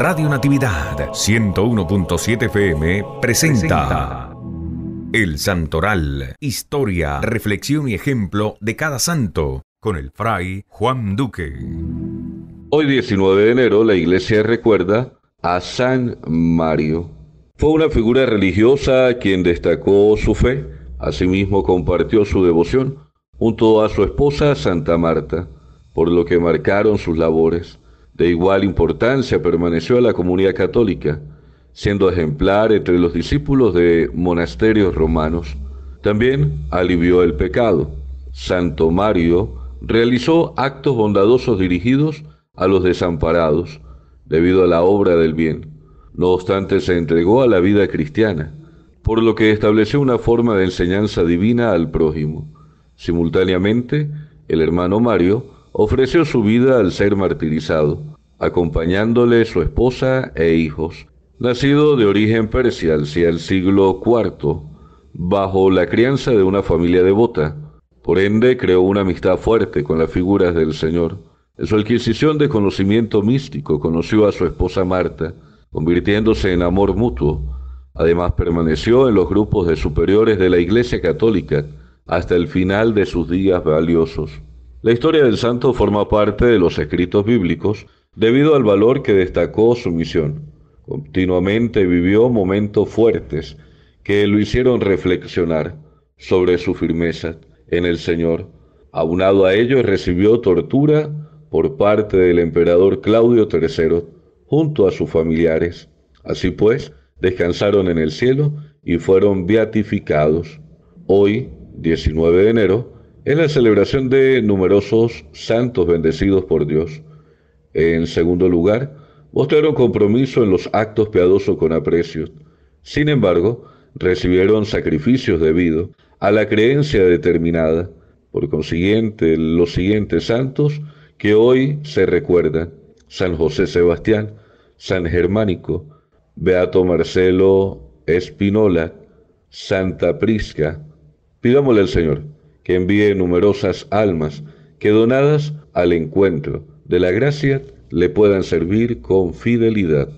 Radio Natividad 101.7 FM presenta El Santoral, historia, reflexión y ejemplo de cada santo, con el fray Juan Duque. Hoy 19 de enero la iglesia recuerda a San Mario. Fue una figura religiosa quien destacó su fe, asimismo compartió su devoción junto a su esposa Santa Marta, por lo que marcaron sus labores. De igual importancia permaneció a la comunidad católica, siendo ejemplar entre los discípulos de monasterios romanos. También alivió el pecado. Santo Mario realizó actos bondadosos dirigidos a los desamparados debido a la obra del bien. No obstante, se entregó a la vida cristiana, por lo que estableció una forma de enseñanza divina al prójimo. Simultáneamente, el hermano Mario ofreció su vida al ser martirizado, acompañándole su esposa e hijos, nacido de origen persia hacia el siglo IV, bajo la crianza de una familia devota. Por ende, creó una amistad fuerte con las figuras del Señor. En su adquisición de conocimiento místico conoció a su esposa Marta, convirtiéndose en amor mutuo. Además, permaneció en los grupos de superiores de la Iglesia Católica hasta el final de sus días valiosos. La historia del santo forma parte de los escritos bíblicos debido al valor que destacó su misión. Continuamente vivió momentos fuertes que lo hicieron reflexionar sobre su firmeza en el Señor. Aunado a ello, recibió tortura por parte del emperador Claudio III junto a sus familiares. Así pues, descansaron en el cielo y fueron beatificados. Hoy, 19 de enero, es la celebración de numerosos santos bendecidos por Dios. En segundo lugar, mostraron compromiso en los actos piadosos con aprecio. Sin embargo, recibieron sacrificios debido a la creencia determinada. Por consiguiente, los siguientes santos que hoy se recuerdan, San José Sebastián, San Germánico, Beato Marcelo Espinola, Santa Prisca. Pidámosle al Señor envíe numerosas almas que donadas al encuentro de la gracia le puedan servir con fidelidad.